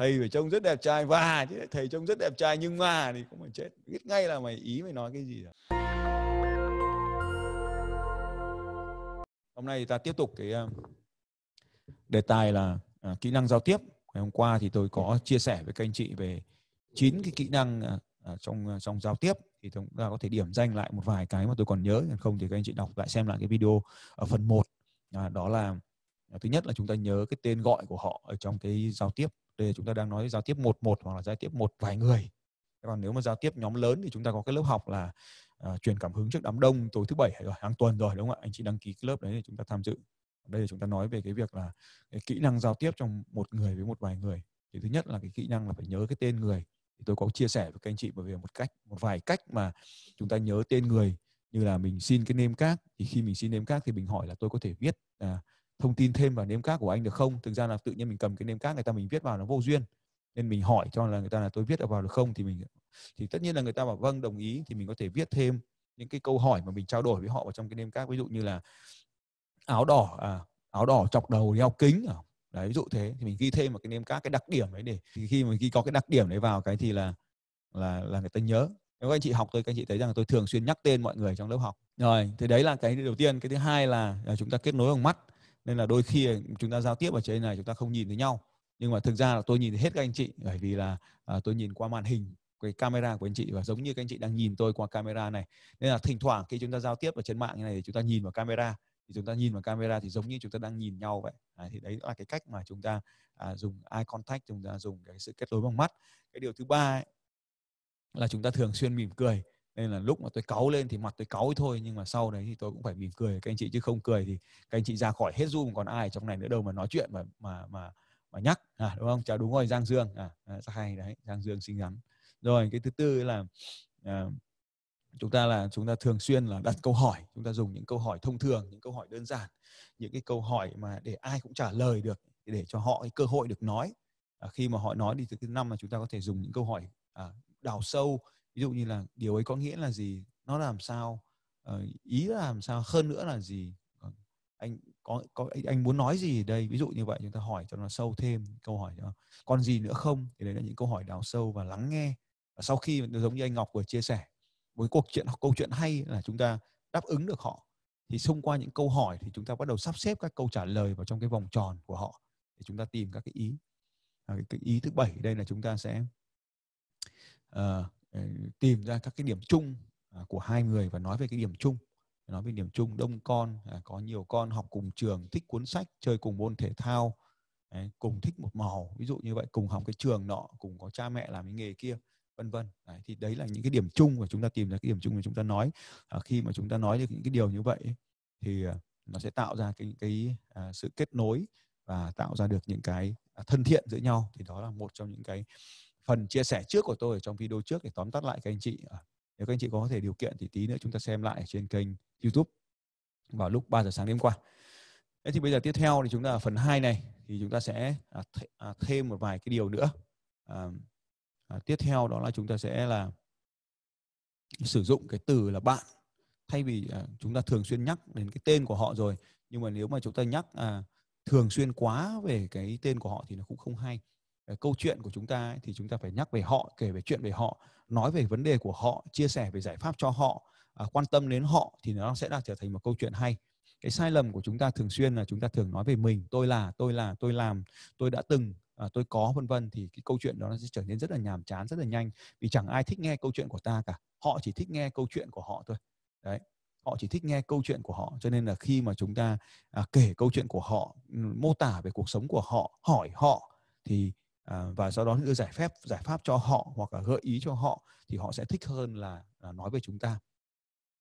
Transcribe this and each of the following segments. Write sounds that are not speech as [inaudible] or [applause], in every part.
thầy phải trông rất đẹp trai và chứ thầy trông rất đẹp trai nhưng mà thì cũng phải chết biết ngay là mày ý mày nói cái gì rồi hôm nay thì ta tiếp tục cái um, đề tài là à, kỹ năng giao tiếp ngày hôm qua thì tôi có chia sẻ với các anh chị về chín cái kỹ năng à, à trong à, trong giao tiếp thì chúng ta có thể điểm danh lại một vài cái mà tôi còn nhớ còn không thì các anh chị đọc lại xem lại cái video ở phần 1 à, đó là à, thứ nhất là chúng ta nhớ cái tên gọi của họ ở trong cái giao tiếp đây là chúng ta đang nói giao tiếp một một hoặc là giao tiếp một vài người còn nếu mà giao tiếp nhóm lớn thì chúng ta có cái lớp học là uh, truyền cảm hứng trước đám đông tối thứ bảy rồi ờ, hàng tuần rồi đúng không ạ anh chị đăng ký cái lớp đấy thì chúng ta tham dự đây là chúng ta nói về cái việc là cái kỹ năng giao tiếp trong một người với một vài người thì thứ nhất là cái kỹ năng là phải nhớ cái tên người thì tôi có chia sẻ với các anh chị về một cách một vài cách mà chúng ta nhớ tên người như là mình xin cái nêm các thì khi mình xin nêm các thì mình hỏi là tôi có thể viết à, thông tin thêm vào nêm các của anh được không thực ra là tự nhiên mình cầm cái nêm các người ta mình viết vào nó vô duyên nên mình hỏi cho là người ta là tôi viết vào được không thì mình thì tất nhiên là người ta bảo vâng đồng ý thì mình có thể viết thêm những cái câu hỏi mà mình trao đổi với họ vào trong cái nêm các ví dụ như là áo đỏ à, áo đỏ chọc đầu đeo kính à. đấy ví dụ thế thì mình ghi thêm vào cái nêm các cái đặc điểm đấy để thì khi mà ghi có cái đặc điểm đấy vào cái thì là là là người ta nhớ nếu các anh chị học tôi các anh chị thấy rằng tôi thường xuyên nhắc tên mọi người trong lớp học rồi thì đấy là cái đầu tiên cái thứ hai là, là chúng ta kết nối bằng mắt nên là đôi khi chúng ta giao tiếp ở trên này chúng ta không nhìn thấy nhau nhưng mà thực ra là tôi nhìn thấy hết các anh chị bởi vì là à, tôi nhìn qua màn hình cái camera của anh chị và giống như các anh chị đang nhìn tôi qua camera này nên là thỉnh thoảng khi chúng ta giao tiếp ở trên mạng như này thì chúng ta nhìn vào camera thì chúng ta nhìn vào camera thì giống như chúng ta đang nhìn nhau vậy à, thì đấy là cái cách mà chúng ta à, dùng eye contact chúng ta dùng cái sự kết nối bằng mắt cái điều thứ ba ấy, là chúng ta thường xuyên mỉm cười nên là lúc mà tôi cáu lên thì mặt tôi cáu thôi nhưng mà sau đấy thì tôi cũng phải mỉm cười các anh chị chứ không cười thì các anh chị ra khỏi hết zoom còn ai trong này nữa đâu mà nói chuyện mà mà mà mà nhắc à, đúng không chào đúng rồi Giang Dương à, à rất hay đấy Giang Dương xinh lắm rồi cái thứ tư là à, chúng ta là chúng ta thường xuyên là đặt câu hỏi chúng ta dùng những câu hỏi thông thường những câu hỏi đơn giản những cái câu hỏi mà để ai cũng trả lời được để cho họ cái cơ hội được nói à, khi mà họ nói thì thứ năm là chúng ta có thể dùng những câu hỏi à, đào sâu ví dụ như là điều ấy có nghĩa là gì nó làm sao ờ, ý làm sao hơn nữa là gì anh có có anh muốn nói gì ở đây ví dụ như vậy chúng ta hỏi cho nó sâu thêm câu hỏi cho còn gì nữa không thì đấy là những câu hỏi đào sâu và lắng nghe và sau khi giống như anh Ngọc vừa chia sẻ với cuộc chuyện câu chuyện hay là chúng ta đáp ứng được họ thì xung qua những câu hỏi thì chúng ta bắt đầu sắp xếp các câu trả lời vào trong cái vòng tròn của họ để chúng ta tìm các cái ý à, cái, cái ý thứ bảy đây là chúng ta sẽ uh, Ờ, tìm ra các cái điểm chung à, của hai người và nói về cái điểm chung nói về điểm chung đông con à, có nhiều con học cùng trường thích cuốn sách chơi cùng môn thể thao cùng thích một màu ví dụ như vậy cùng học cái trường nọ cùng có cha mẹ làm cái nghề kia vân vân đấy, thì đấy là những cái điểm chung và chúng ta tìm ra cái điểm chung mà chúng ta nói à, khi mà chúng ta nói được những cái điều như vậy thì à, nó sẽ tạo ra cái cái à, sự kết nối và tạo ra được những cái thân thiện giữa nhau thì đó là một trong những cái phần chia sẻ trước của tôi ở trong video trước để tóm tắt lại các anh chị ờ, nếu các anh chị có thể điều kiện thì tí nữa chúng ta xem lại trên kênh YouTube vào lúc 3 giờ sáng đêm qua thế thì bây giờ tiếp theo thì chúng ta ở phần 2 này thì chúng ta sẽ à, à, thêm một vài cái điều nữa ờ, à, tiếp theo đó là chúng ta sẽ là sử dụng cái từ là bạn thay vì à, chúng ta thường xuyên nhắc đến cái tên của họ rồi nhưng mà nếu mà chúng ta nhắc à, thường xuyên quá về cái tên của họ thì nó cũng không hay Ờ, câu chuyện của chúng ta ấy, thì chúng ta phải nhắc về họ kể về chuyện về họ nói về vấn đề của họ chia sẻ về giải pháp cho họ à, quan tâm đến họ thì nó sẽ là trở thành một câu chuyện hay cái sai lầm của chúng ta thường xuyên là chúng ta thường nói về mình tôi là tôi là tôi làm tôi đã từng à, tôi có vân vân thì cái câu chuyện đó nó sẽ trở nên rất là nhàm chán rất là nhanh vì chẳng ai thích nghe câu chuyện của ta cả họ chỉ thích nghe câu chuyện của họ thôi đấy họ chỉ thích nghe câu chuyện của họ cho nên là khi mà chúng ta à, kể câu chuyện của họ ừ, mô tả về cuộc sống của họ hỏi họ thì à, và do đó đưa giải pháp giải pháp cho họ hoặc là gợi ý cho họ thì họ sẽ thích hơn là, là nói về chúng ta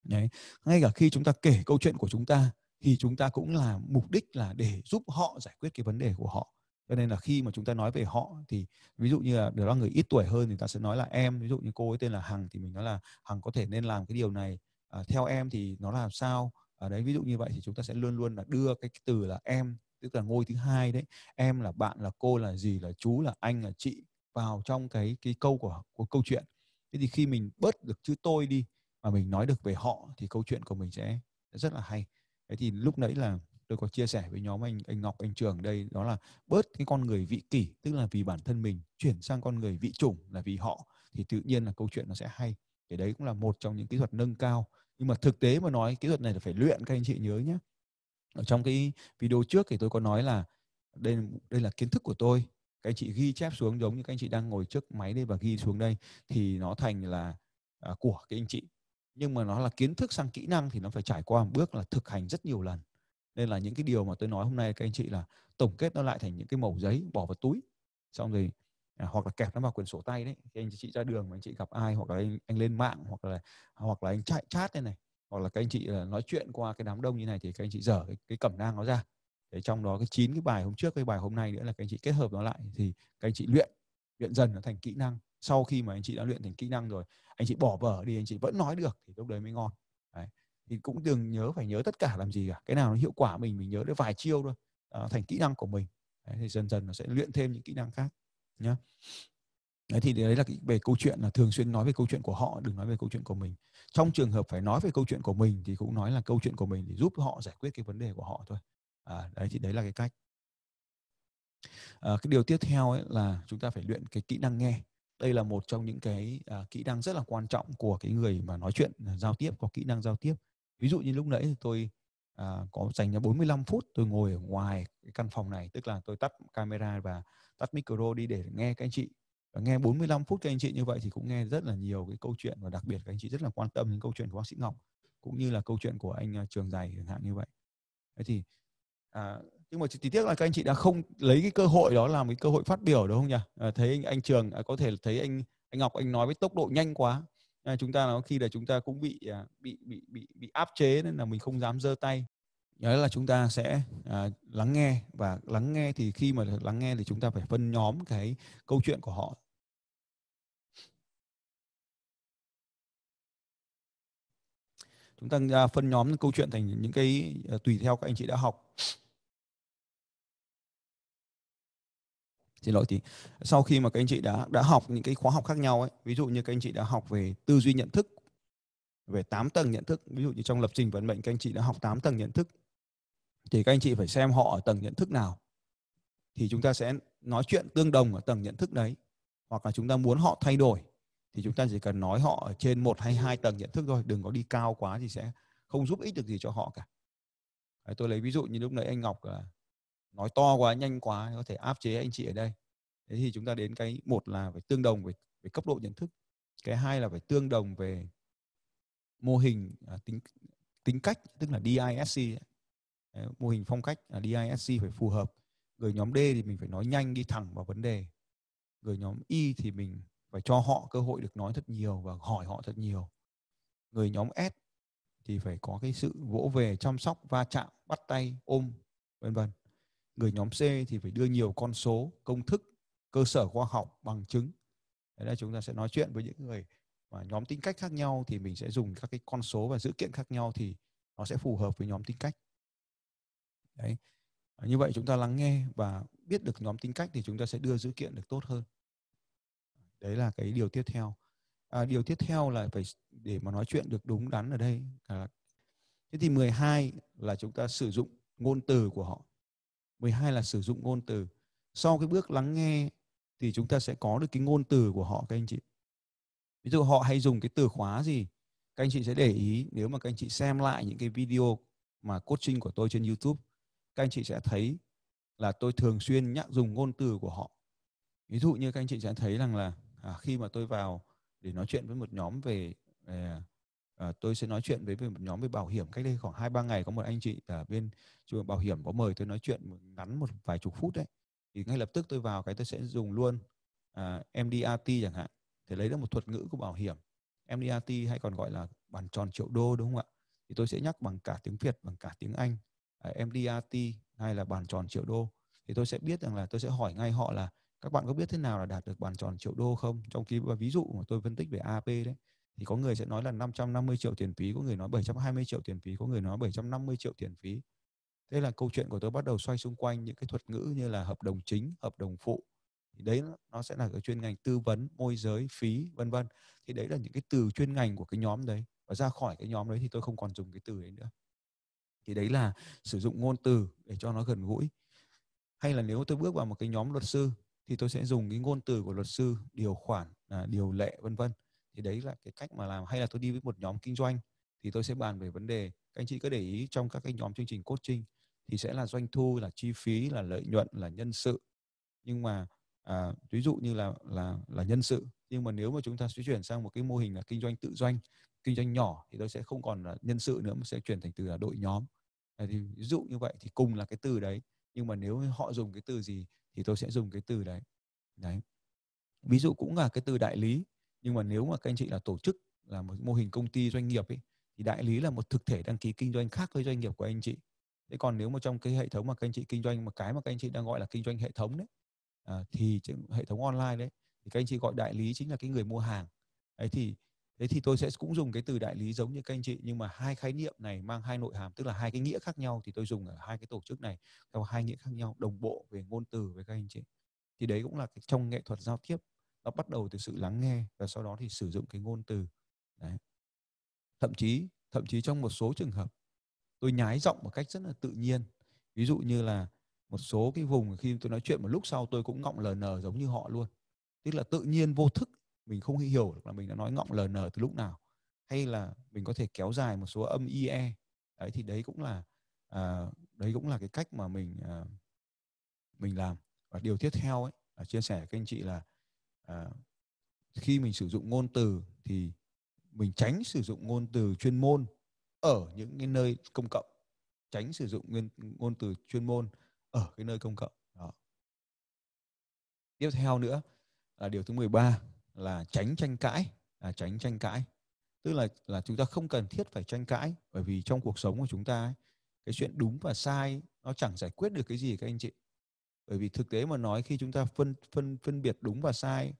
Đấy. ngay cả khi chúng ta kể câu chuyện của chúng ta thì chúng ta cũng là mục đích là để giúp họ giải quyết cái vấn đề của họ cho nên là khi mà chúng ta nói về họ thì ví dụ như là đó là người ít tuổi hơn thì ta sẽ nói là em ví dụ như cô ấy tên là hằng thì mình nói là hằng có thể nên làm cái điều này à, theo em thì nó là sao ở ờ, à, đấy ví dụ như vậy thì chúng ta sẽ luôn luôn là đưa cái từ là em tức là ngôi thứ hai đấy em là bạn là cô là gì là chú là anh là chị vào trong cái cái câu của của câu chuyện thế thì khi mình bớt được chữ tôi đi mà mình nói được về họ thì câu chuyện của mình sẽ rất là hay thế thì lúc nãy là tôi có chia sẻ với nhóm anh anh Ngọc anh Trường đây đó là bớt cái con người vị kỷ tức là vì bản thân mình chuyển sang con người vị chủng là vì họ thì tự nhiên là câu chuyện nó sẽ hay thì đấy cũng là một trong những kỹ thuật nâng cao nhưng mà thực tế mà nói kỹ thuật này là phải luyện các anh chị nhớ nhé ở trong cái video trước thì tôi có nói là đây đây là kiến thức của tôi các anh chị ghi chép xuống giống như các anh chị đang ngồi trước máy đây và ghi xuống đây thì nó thành là à, của các anh chị nhưng mà nó là kiến thức sang kỹ năng thì nó phải trải qua một bước là thực hành rất nhiều lần nên là những cái điều mà tôi nói hôm nay các anh chị là tổng kết nó lại thành những cái mẩu giấy bỏ vào túi xong rồi à, hoặc là kẹp nó vào quyển sổ tay đấy khi anh chị ra đường mà anh chị gặp ai hoặc là anh, anh lên mạng hoặc là hoặc là anh chạy chat đây này hoặc là các anh chị là ờ, nói chuyện qua cái đám đông như này thì các anh chị dở cái, cái cẩm nang nó ra để trong đó cái chín cái bài hôm trước cái bài hôm nay nữa là các anh chị kết hợp nó lại thì các anh chị luyện luyện dần nó thành kỹ năng sau khi mà anh chị đã luyện thành kỹ năng rồi anh chị bỏ vở đi anh chị vẫn nói được thì lúc đấy mới ngon đấy. thì cũng đừng nhớ phải nhớ tất cả làm gì cả cái nào nó hiệu quả mình mình nhớ được vài chiêu thôi à, thành kỹ năng của mình đấy, thì dần dần nó sẽ luyện thêm những kỹ năng khác nhé Đấy thì đấy là cái về câu chuyện là thường xuyên nói về câu chuyện của họ, đừng nói về câu chuyện của mình. Trong trường hợp phải nói về câu chuyện của mình thì cũng nói là câu chuyện của mình để giúp họ giải quyết cái vấn đề của họ thôi. À, đấy thì đấy là cái cách. À, cái điều tiếp theo ấy là chúng ta phải luyện cái kỹ năng nghe. Đây là một trong những cái à, kỹ năng rất là quan trọng của cái người mà nói chuyện à, giao tiếp có kỹ năng giao tiếp. Ví dụ như lúc nãy tôi à, có dành ra 45 phút tôi ngồi ở ngoài cái căn phòng này, tức là tôi tắt camera và tắt micro đi để nghe các anh chị và nghe 45 phút các anh chị như vậy thì cũng nghe rất là nhiều cái câu chuyện và đặc biệt các anh chị rất là quan tâm đến câu chuyện của bác sĩ Ngọc cũng như là câu chuyện của anh à, Trường Giày chẳng hạn như vậy. Thế thì à, nhưng mà chỉ tiếc là các anh chị đã không lấy cái cơ hội đó làm cái cơ hội phát biểu đúng không nhỉ? À, thấy anh, anh Trường à, có thể thấy anh anh Ngọc anh nói với tốc độ nhanh quá. À, chúng ta là khi là chúng ta cũng bị à, bị bị bị bị áp chế nên là mình không dám giơ tay đó là chúng ta sẽ à, lắng nghe và lắng nghe thì khi mà lắng nghe thì chúng ta phải phân nhóm cái câu chuyện của họ chúng ta à, phân nhóm câu chuyện thành những cái à, tùy theo các anh chị đã học xin lỗi thì sau khi mà các anh chị đã đã học những cái khóa học khác nhau ấy ví dụ như các anh chị đã học về tư duy nhận thức về 8 tầng nhận thức ví dụ như trong lập trình vận mệnh các anh chị đã học 8 tầng nhận thức thì các anh chị phải xem họ ở tầng nhận thức nào thì chúng ta sẽ nói chuyện tương đồng ở tầng nhận thức đấy hoặc là chúng ta muốn họ thay đổi thì chúng ta chỉ cần nói họ ở trên một hay hai tầng nhận thức thôi đừng có đi cao quá thì sẽ không giúp ích được gì cho họ cả đấy, tôi lấy ví dụ như lúc nãy anh ngọc nói to quá nhanh quá có thể áp chế anh chị ở đây thế thì chúng ta đến cái một là phải tương đồng về, về cấp độ nhận thức cái hai là phải tương đồng về mô hình à, tính tính cách tức là DISC ấy mô hình phong cách là DISC phải phù hợp người nhóm D thì mình phải nói nhanh đi thẳng vào vấn đề người nhóm Y thì mình phải cho họ cơ hội được nói thật nhiều và hỏi họ thật nhiều người nhóm S thì phải có cái sự vỗ về chăm sóc va chạm bắt tay ôm vân vân người nhóm C thì phải đưa nhiều con số công thức cơ sở khoa học bằng chứng đấy là chúng ta sẽ nói chuyện với những người và nhóm tính cách khác nhau thì mình sẽ dùng các cái con số và dữ kiện khác nhau thì nó sẽ phù hợp với nhóm tính cách đấy ờ, như vậy chúng ta lắng nghe và biết được nhóm tính cách thì chúng ta sẽ đưa dữ kiện được tốt hơn đấy là cái điều tiếp theo à, điều tiếp theo là phải để mà nói chuyện được đúng đắn ở đây thế thì 12 là chúng ta sử dụng ngôn từ của họ 12 là sử dụng ngôn từ sau cái bước lắng nghe thì chúng ta sẽ có được cái ngôn từ của họ các anh chị ví dụ họ hay dùng cái từ khóa gì các anh chị sẽ để ý nếu mà các anh chị xem lại những cái video mà coaching của tôi trên YouTube các anh chị sẽ thấy là tôi thường xuyên nhắc dùng ngôn từ của họ ví dụ như các anh chị sẽ thấy rằng là à, khi mà tôi vào để nói chuyện với một nhóm về à, à, tôi sẽ nói chuyện với, với một nhóm về bảo hiểm cách đây khoảng hai ba ngày có một anh chị ở bên trường bảo hiểm có mời tôi nói chuyện ngắn một vài chục phút đấy thì ngay lập tức tôi vào cái tôi sẽ dùng luôn à, MDRT chẳng hạn để lấy được một thuật ngữ của bảo hiểm MDRT hay còn gọi là bàn tròn triệu đô đúng không ạ thì tôi sẽ nhắc bằng cả tiếng Việt bằng cả tiếng Anh À, MDRT hay là bàn tròn triệu đô thì tôi sẽ biết rằng là tôi sẽ hỏi ngay họ là các bạn có biết thế nào là đạt được bàn tròn triệu đô không? Trong khi ví dụ mà tôi phân tích về AP đấy thì có người sẽ nói là 550 triệu tiền phí, có người nói 720 triệu tiền phí, có người nói 750 triệu tiền phí. Thế là câu chuyện của tôi bắt đầu xoay xung quanh những cái thuật ngữ như là hợp đồng chính, hợp đồng phụ. Thì đấy nó sẽ là cái chuyên ngành tư vấn, môi giới, phí, vân vân. Thì đấy là những cái từ chuyên ngành của cái nhóm đấy. Và ra khỏi cái nhóm đấy thì tôi không còn dùng cái từ đấy nữa thì đấy là sử dụng ngôn từ để cho nó gần gũi hay là nếu tôi bước vào một cái nhóm luật sư thì tôi sẽ dùng cái ngôn từ của luật sư điều khoản à, điều lệ vân vân thì đấy là cái cách mà làm hay là tôi đi với một nhóm kinh doanh thì tôi sẽ bàn về vấn đề các anh chị cứ để ý trong các cái nhóm chương trình coaching thì sẽ là doanh thu là chi phí là lợi nhuận là nhân sự nhưng mà à, ví dụ như là là là nhân sự nhưng mà nếu mà chúng ta sẽ chuyển sang một cái mô hình là kinh doanh tự doanh kinh doanh nhỏ thì tôi sẽ không còn là nhân sự nữa mà sẽ chuyển thành từ là đội nhóm Ờ, thì ví dụ như vậy thì cùng là cái từ đấy nhưng mà nếu họ dùng cái từ gì thì tôi sẽ dùng cái từ đấy đấy ví dụ cũng là cái từ đại lý nhưng mà nếu mà các anh chị là tổ chức là một mô hình công ty doanh nghiệp ấy thì đại lý là một thực thể đăng ký kinh doanh khác với doanh nghiệp của anh chị thế còn nếu mà trong cái hệ thống mà các anh chị kinh doanh mà cái mà các anh chị đang gọi là kinh doanh hệ thống đấy à, thì hệ thống online đấy thì các anh chị gọi đại lý chính là cái người mua hàng ấy thì thế thì tôi sẽ cũng dùng cái từ đại lý giống như các anh chị nhưng mà hai khái niệm này mang hai nội hàm tức là hai cái nghĩa khác nhau thì tôi dùng ở hai cái tổ chức này theo hai nghĩa khác nhau đồng bộ về ngôn từ với các anh chị thì đấy cũng là cái, trong nghệ thuật giao tiếp nó bắt đầu từ sự lắng nghe và sau đó thì sử dụng cái ngôn từ đấy. thậm chí thậm chí trong một số trường hợp tôi nhái giọng một cách rất là tự nhiên ví dụ như là một số cái vùng khi tôi nói chuyện một lúc sau tôi cũng ngọng lờ nờ giống như họ luôn tức là tự nhiên vô thức mình không hiểu được là mình đã nói ngọng ln từ lúc nào hay là mình có thể kéo dài một số âm ie đấy thì đấy cũng là à, đấy cũng là cái cách mà mình à, mình làm và điều tiếp theo ấy là chia sẻ với anh chị là à, khi mình sử dụng ngôn từ thì mình tránh sử dụng ngôn từ chuyên môn ở những cái nơi công cộng tránh sử dụng nguyên ngôn từ chuyên môn ở cái nơi công cộng đó tiếp theo nữa là điều thứ 13 là tránh tranh cãi là tránh tranh cãi tức là là chúng ta không cần thiết phải tranh cãi bởi vì trong cuộc sống của chúng ta ấy, cái chuyện đúng và sai nó chẳng giải quyết được cái gì các anh chị bởi vì thực tế mà nói khi chúng ta phân phân phân biệt đúng và sai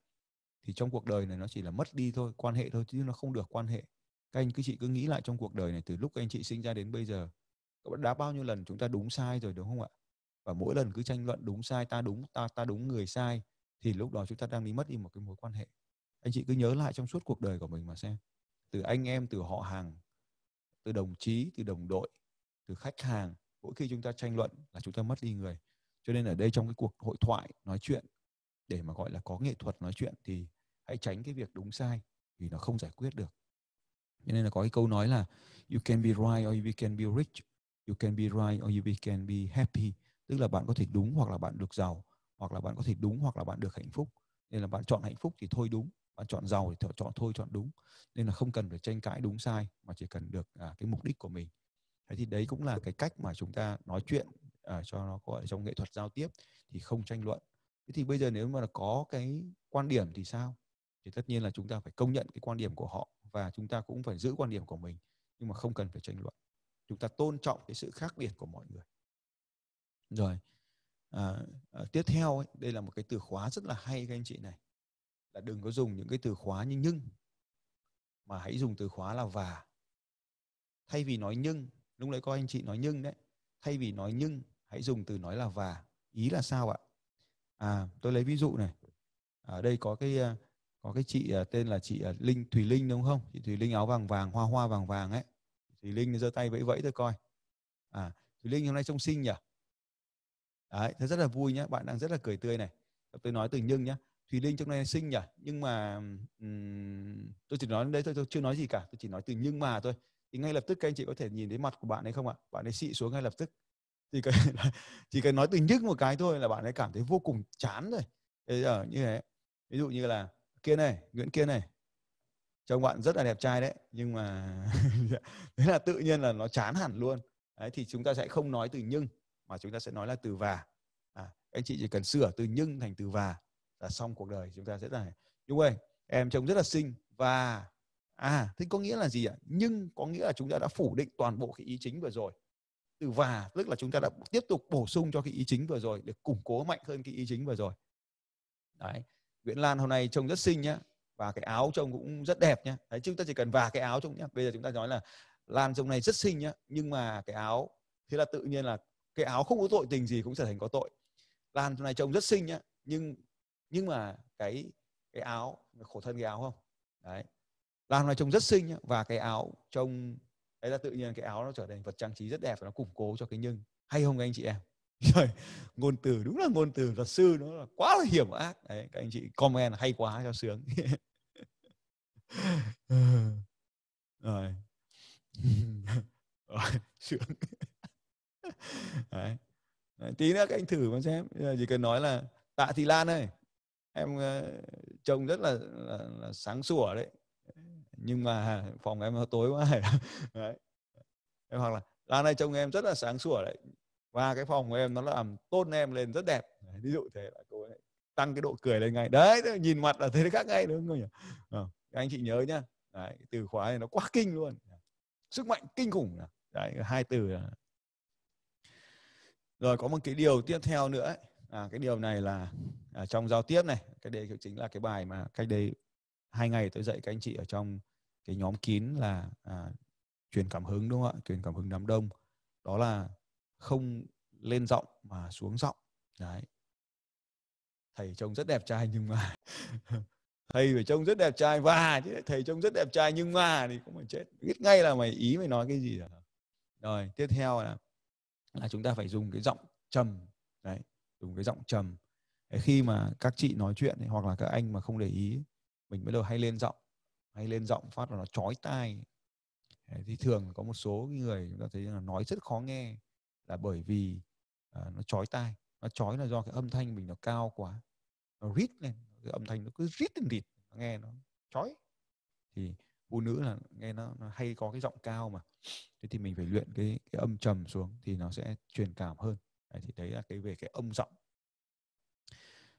thì trong cuộc đời này nó chỉ là mất đi thôi quan hệ thôi chứ nó không được quan hệ các anh cứ chị cứ nghĩ lại trong cuộc đời này từ lúc các anh chị sinh ra đến bây giờ đã bao nhiêu lần chúng ta đúng sai rồi đúng không ạ và mỗi lần cứ tranh luận đúng sai ta đúng ta ta đúng người sai thì lúc đó chúng ta đang đi mất đi một cái mối quan hệ anh chị cứ nhớ lại trong suốt cuộc đời của mình mà xem từ anh em từ họ hàng từ đồng chí từ đồng đội từ khách hàng mỗi khi chúng ta tranh luận là chúng ta mất đi người cho nên ở đây trong cái cuộc hội thoại nói chuyện để mà gọi là có nghệ thuật nói chuyện thì hãy tránh cái việc đúng sai vì nó không giải quyết được cho nên là có cái câu nói là you can be right or you can be rich you can be right or you can be happy tức là bạn có thể đúng hoặc là bạn được giàu hoặc là bạn có thể đúng hoặc là bạn được hạnh phúc nên là bạn chọn hạnh phúc thì thôi đúng bạn chọn giàu thì chọn thôi chọn đúng nên là không cần phải tranh cãi đúng sai mà chỉ cần được à, cái mục đích của mình thế thì đấy cũng là cái cách mà chúng ta nói chuyện à, cho nó gọi trong nghệ thuật giao tiếp thì không tranh luận thế thì bây giờ nếu mà có cái quan điểm thì sao thì tất nhiên là chúng ta phải công nhận cái quan điểm của họ và chúng ta cũng phải giữ quan điểm của mình nhưng mà không cần phải tranh luận chúng ta tôn trọng cái sự khác biệt của mọi người rồi à, à, tiếp theo ấy, đây là một cái từ khóa rất là hay các anh chị này là đừng có dùng những cái từ khóa như nhưng mà hãy dùng từ khóa là và thay vì nói nhưng lúc nãy có anh chị nói nhưng đấy thay vì nói nhưng hãy dùng từ nói là và ý là sao ạ à tôi lấy ví dụ này ở đây có cái ờ, có cái chị ờ, tên là chị ờ, Linh Thùy Linh đúng không chị Thùy Linh áo vàng vàng hoa hoa vàng vàng ấy Thùy Linh giơ tay vẫy vẫy tôi coi à Thùy Linh hôm nay trông xinh nhỉ đấy thấy rất là vui nhé bạn đang rất là cười tươi này tôi nói từ nhưng nhé thùy linh trong này sinh nhỉ nhưng mà um, tôi chỉ nói đây thôi tôi chưa nói gì cả tôi chỉ nói từ nhưng mà thôi thì ngay lập tức các anh chị có thể nhìn thấy mặt của bạn ấy không ạ bạn ấy xị xuống ngay lập tức thì cái chỉ [laughs] cần nói từ nhưng một cái thôi là bạn ấy cảm thấy vô cùng chán rồi bây giờ như thế ví dụ như là kia này nguyễn kia này trông bạn rất là đẹp trai đấy nhưng mà [laughs] thế là tự nhiên là nó chán hẳn luôn đấy, thì chúng ta sẽ không nói từ nhưng mà chúng ta sẽ nói là từ và à, anh chị chỉ cần sửa từ nhưng thành từ và là xong cuộc đời chúng ta sẽ là Nhung ơi em trông rất là xinh và à thế có nghĩa là gì ạ nhưng có nghĩa là chúng ta đã phủ định toàn bộ cái ý chính vừa rồi từ và tức là chúng ta đã tiếp tục bổ sung cho cái ý chính vừa rồi để củng cố mạnh hơn cái ý chính vừa rồi đấy Nguyễn Lan hôm nay trông rất xinh nhá và cái áo trông cũng rất đẹp nhá đấy chúng ta chỉ cần và cái áo trông nhá bây giờ chúng ta nói là Lan trông này rất xinh nhá nhưng mà cái áo thế là tự nhiên là cái áo không có tội tình gì cũng trở thành có tội Lan hôm nay trông rất xinh nhá nhưng nhưng mà cái cái áo khổ thân cái áo không đấy làm này trông rất xinh và cái áo trông đấy là tự nhiên cái áo nó trở thành vật trang trí rất đẹp và nó củng cố cho cái nhưng hay không các anh chị em [laughs] rồi ngôn từ đúng là ngôn từ luật sư nó là quá là hiểm ác đấy các anh chị comment hay quá cho sướng [laughs] [laughs] rồi sướng đấy. đấy. tí nữa các anh thử mà xem chỉ cần nói là tạ thị lan ơi em ờ, trông rất là, là, là sáng sủa đấy nhưng mà phòng em nó tối quá [laughs] đấy. Em hoặc là lan này trông em rất là sáng sủa đấy và cái phòng của em nó làm tôn em lên rất đẹp ví dụ thế là cô ấy tăng cái độ cười lên ngay đấy nhìn mặt là thấy khác ngay đúng không nhỉ à, anh chị nhớ nhá đấy, từ khóa này nó quá kinh luôn sức mạnh kinh khủng đấy hai từ rồi có một cái điều tiếp theo nữa ấy, à, cái điều này là à, trong giao tiếp này cái đây chính là cái bài mà cách đây hai ngày tôi dạy các anh chị ở trong cái nhóm kín là à, truyền cảm hứng đúng không ạ truyền cảm hứng đám đông đó là không lên giọng mà xuống giọng đấy thầy trông rất đẹp trai nhưng mà [laughs] thầy phải trông rất đẹp trai và chứ thầy trông rất đẹp trai nhưng mà thì cũng phải chết biết ngay là mày ý mày nói cái gì rồi tiếp theo là là chúng ta phải dùng cái giọng trầm đấy dùng cái giọng trầm khi mà các chị nói chuyện ấy, hoặc là các anh mà không để ý mình bắt đầu hay lên giọng hay lên giọng phát là nó chói tai thì thường có một số người chúng ta thấy là nói rất khó nghe là bởi vì uh, nó chói tai nó chói là do cái âm thanh mình nó cao quá nó rít lên cái âm thanh nó cứ rít lên rít nghe nó chói thì phụ nữ là nghe nó, nó hay có cái giọng cao mà thế thì mình phải luyện cái, cái âm trầm xuống thì nó sẽ truyền cảm hơn đấy, thì đấy là cái về cái âm giọng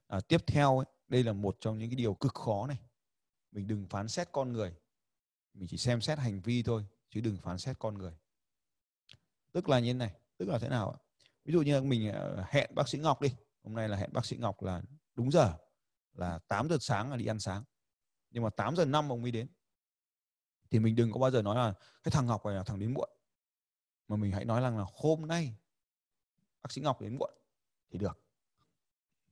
à, tiếp theo ấy, đây là một trong những cái điều cực khó này mình đừng phán xét con người mình chỉ xem xét hành vi thôi chứ đừng phán xét con người tức là như thế này tức là thế nào ạ ví dụ như mình ờ, hẹn bác sĩ ngọc đi hôm nay là hẹn bác sĩ ngọc là đúng giờ là 8 giờ sáng là đi ăn sáng nhưng mà 8 giờ năm ông mới đến thì mình đừng có bao giờ nói là cái thằng ngọc này là thằng đến muộn mà mình hãy nói rằng là hôm nay bác sĩ Ngọc đến muộn thì được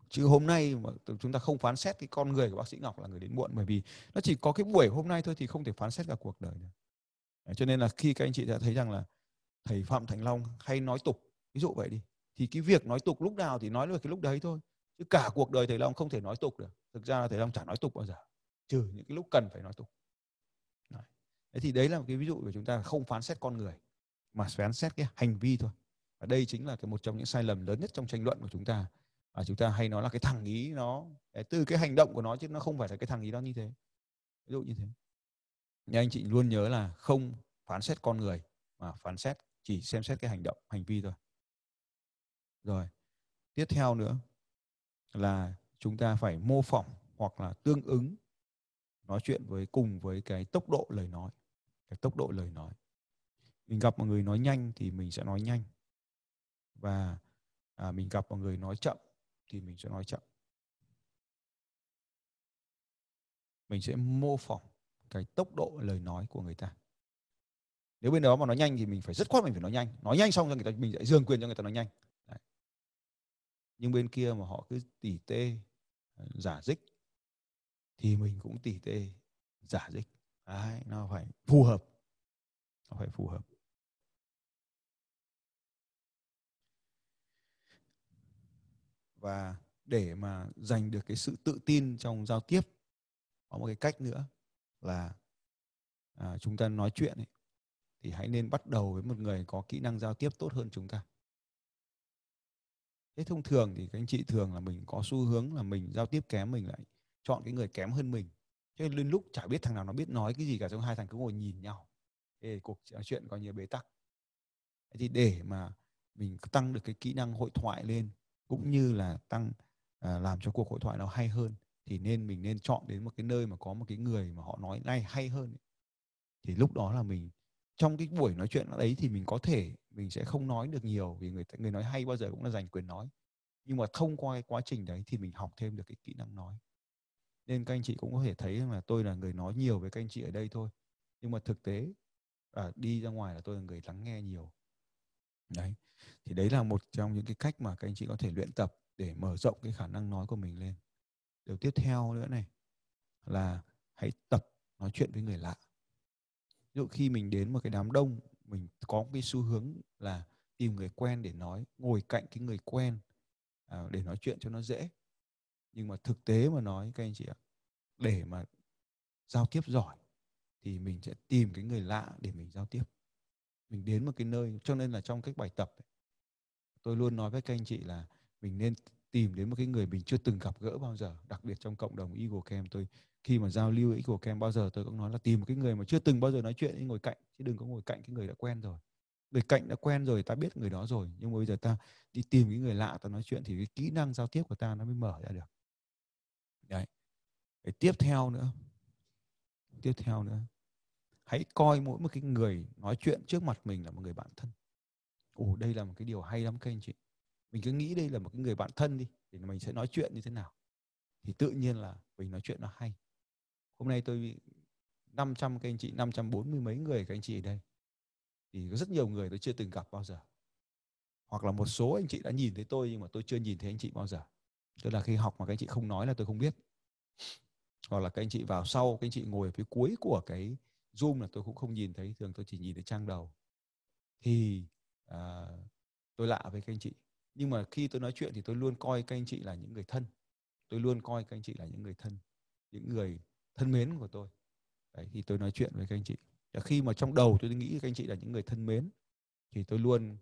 chứ hôm nay mà chúng ta không phán xét cái con người của bác sĩ Ngọc là người đến muộn bởi vì nó chỉ có cái buổi hôm nay thôi thì không thể phán xét cả cuộc đời được. cho nên là khi các anh chị đã thấy rằng là thầy Phạm Thành Long hay nói tục ví dụ vậy đi thì cái việc nói tục lúc nào thì nói được cái lúc đấy thôi chứ cả cuộc đời thầy Long không thể nói tục được thực ra là thầy Long chả nói tục bao giờ trừ những cái lúc cần phải nói tục đấy. Thế thì đấy là một cái ví dụ của chúng ta không phán xét con người mà phán xét cái hành vi thôi và đây chính là cái một trong những sai lầm lớn nhất trong tranh luận của chúng ta và chúng ta hay nói là cái thằng ý nó từ cái hành động của nó chứ nó không phải là cái thằng ý đó như thế ví dụ như thế nhưng anh chị luôn nhớ là không phán xét con người mà phán xét chỉ xem xét cái hành động hành vi thôi rồi tiếp theo nữa là chúng ta phải mô phỏng hoặc là tương ứng nói chuyện với cùng với cái tốc độ lời nói cái tốc độ lời nói mình gặp một người nói nhanh thì mình sẽ nói nhanh và à, mình gặp một người nói chậm thì mình sẽ nói chậm mình sẽ mô phỏng cái tốc độ lời nói của người ta nếu bên đó mà nói nhanh thì mình phải rất khoát mình phải nói nhanh nói nhanh xong rồi người ta mình lại dường quyền cho người ta nói nhanh Đấy. nhưng bên kia mà họ cứ tỉ tê à, giả dích thì mình cũng tỉ tê giả dích Đấy, nó phải phù hợp nó phải phù hợp và để mà giành được cái sự tự tin trong giao tiếp có một cái cách nữa là à, chúng ta nói chuyện ấy, thì hãy nên bắt đầu với một người có kỹ năng giao tiếp tốt hơn chúng ta thế thông thường thì các anh chị thường là mình có xu hướng là mình giao tiếp kém mình lại chọn cái người kém hơn mình cho nên lên lúc chả biết thằng nào nó biết nói cái gì cả trong hai thằng cứ ngồi nhìn nhau Ê, cuộc nói chuyện coi như bế tắc thì để mà mình tăng được cái kỹ năng hội thoại lên cũng như là tăng à, làm cho cuộc hội thoại nó hay hơn thì nên mình nên chọn đến một cái nơi mà có một cái người mà họ nói nay hay hơn ấy. thì lúc đó là mình trong cái buổi nói chuyện đấy thì mình có thể mình sẽ không nói được nhiều vì người người nói hay bao giờ cũng là giành quyền nói nhưng mà thông qua cái quá trình đấy thì mình học thêm được cái kỹ năng nói nên các anh chị cũng có thể thấy là tôi là người nói nhiều với các anh chị ở đây thôi nhưng mà thực tế à, đi ra ngoài là tôi là người lắng nghe nhiều đấy thì đấy là một trong những cái cách mà các anh chị có thể luyện tập để mở rộng cái khả năng nói của mình lên điều tiếp theo nữa này là hãy tập nói chuyện với người lạ ví dụ khi mình đến một cái đám đông mình có cái xu hướng là tìm người quen để nói ngồi cạnh cái người quen à, để nói chuyện cho nó dễ nhưng mà thực tế mà nói các anh chị ạ để mà giao tiếp giỏi thì mình sẽ tìm cái người lạ để mình giao tiếp mình đến một cái nơi cho nên là trong các bài tập ấy, tôi luôn nói với các anh chị là mình nên tìm đến một cái người mình chưa từng gặp gỡ bao giờ đặc biệt trong cộng đồng Eagle Camp tôi khi mà giao lưu Eagle Camp bao giờ tôi cũng nói là tìm một cái người mà chưa từng bao giờ nói chuyện ngồi cạnh chứ đừng có ngồi cạnh cái người đã quen rồi người cạnh đã quen rồi ta biết người đó rồi nhưng mà bây giờ ta đi tìm cái người lạ ta nói chuyện thì cái kỹ năng giao tiếp của ta nó mới mở ra được đấy Để tiếp theo nữa tiếp theo nữa hãy coi mỗi một cái người nói chuyện trước mặt mình là một người bạn thân ồ đây là một cái điều hay lắm các anh chị mình cứ nghĩ đây là một cái người bạn thân đi để mình sẽ nói chuyện như thế nào thì tự nhiên là mình nói chuyện nó hay hôm nay tôi 500 các anh chị 540 mấy người các anh chị ở đây thì có rất nhiều người tôi chưa từng gặp bao giờ hoặc là một số anh chị đã nhìn thấy tôi nhưng mà tôi chưa nhìn thấy anh chị bao giờ tức là khi học mà các anh chị không nói là tôi không biết hoặc là các anh chị vào sau các anh chị ngồi ở phía cuối của cái zoom là tôi cũng không nhìn thấy thường tôi chỉ nhìn thấy trang đầu thì à, tôi lạ với các anh chị nhưng mà khi tôi nói chuyện thì tôi luôn coi các anh chị là những người thân tôi luôn coi các anh chị là những người thân những người thân mến của tôi Đấy, khi tôi nói chuyện với các anh chị và khi mà trong đầu tôi nghĩ các anh chị là những người thân mến thì tôi luôn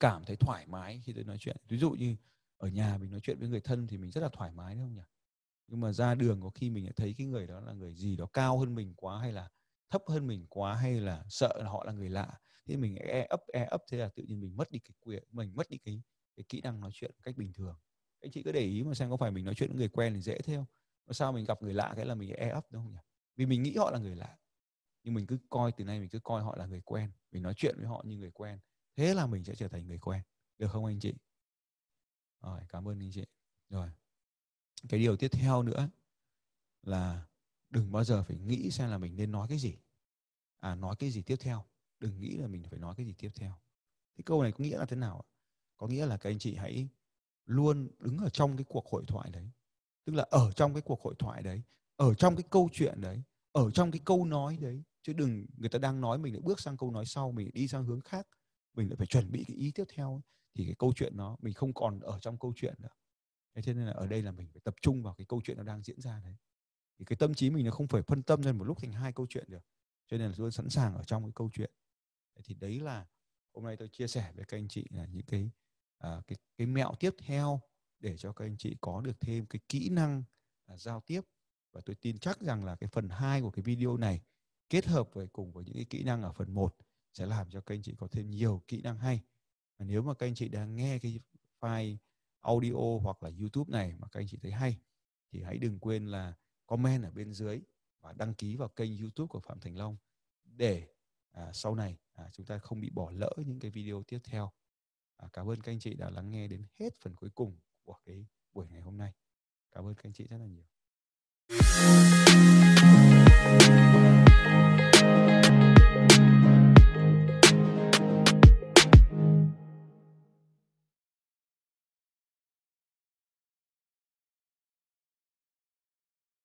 cảm thấy thoải mái khi tôi nói chuyện ví dụ như ở nhà mình nói chuyện với người thân thì mình rất là thoải mái đúng không nhỉ nhưng mà ra đường có khi mình thấy cái người đó là người gì đó cao hơn mình quá hay là thấp hơn mình quá hay là sợ là họ là người lạ thế mình e ấp e ấp e thế là tự nhiên mình mất đi cái quyền mình mất đi cái cái kỹ năng nói chuyện cách bình thường anh chị cứ để ý mà xem có phải mình nói chuyện với người quen thì dễ thế không mà sao mình gặp người lạ cái là mình e ấp đúng không nhỉ vì mình nghĩ họ là người lạ nhưng mình cứ coi từ nay mình cứ coi họ là người quen mình nói chuyện với họ như người quen thế là mình sẽ trở thành người quen được không anh chị rồi cảm ơn anh chị rồi cái điều tiếp theo nữa là đừng bao giờ phải nghĩ xem là mình nên nói cái gì à nói cái gì tiếp theo đừng nghĩ là mình phải nói cái gì tiếp theo thế câu này có nghĩa là thế nào có nghĩa là các anh chị hãy luôn đứng ở trong cái cuộc hội thoại đấy tức là ở trong cái cuộc hội thoại đấy ở trong cái câu chuyện đấy ở trong cái câu nói đấy chứ đừng người ta đang nói mình lại bước sang câu nói sau mình đi sang hướng khác mình lại phải chuẩn bị cái ý tiếp theo thì cái câu chuyện nó mình không còn ở trong câu chuyện nữa thế cho nên là ở đây là mình phải tập trung vào cái câu chuyện nó đang diễn ra đấy thì cái tâm trí mình nó không phải phân tâm ra một lúc thành hai câu chuyện được cho nên là luôn sẵn sàng ở trong cái câu chuyện thì đấy là hôm nay tôi chia sẻ với các anh chị là những cái à, cái cái mẹo tiếp theo để cho các anh chị có được thêm cái kỹ năng à, giao tiếp và tôi tin chắc rằng là cái phần 2 của cái video này kết hợp với cùng với những cái kỹ năng ở phần 1 sẽ làm cho các anh chị có thêm nhiều kỹ năng hay. Và nếu mà các anh chị đang nghe cái file audio hoặc là YouTube này mà các anh chị thấy hay thì hãy đừng quên là comment ở bên dưới và đăng ký vào kênh YouTube của Phạm Thành Long để à, sau này à, chúng ta không bị bỏ lỡ những cái video tiếp theo à, cảm ơn các anh chị đã lắng nghe đến hết phần cuối cùng của cái buổi ngày hôm nay cảm ơn các anh chị rất là nhiều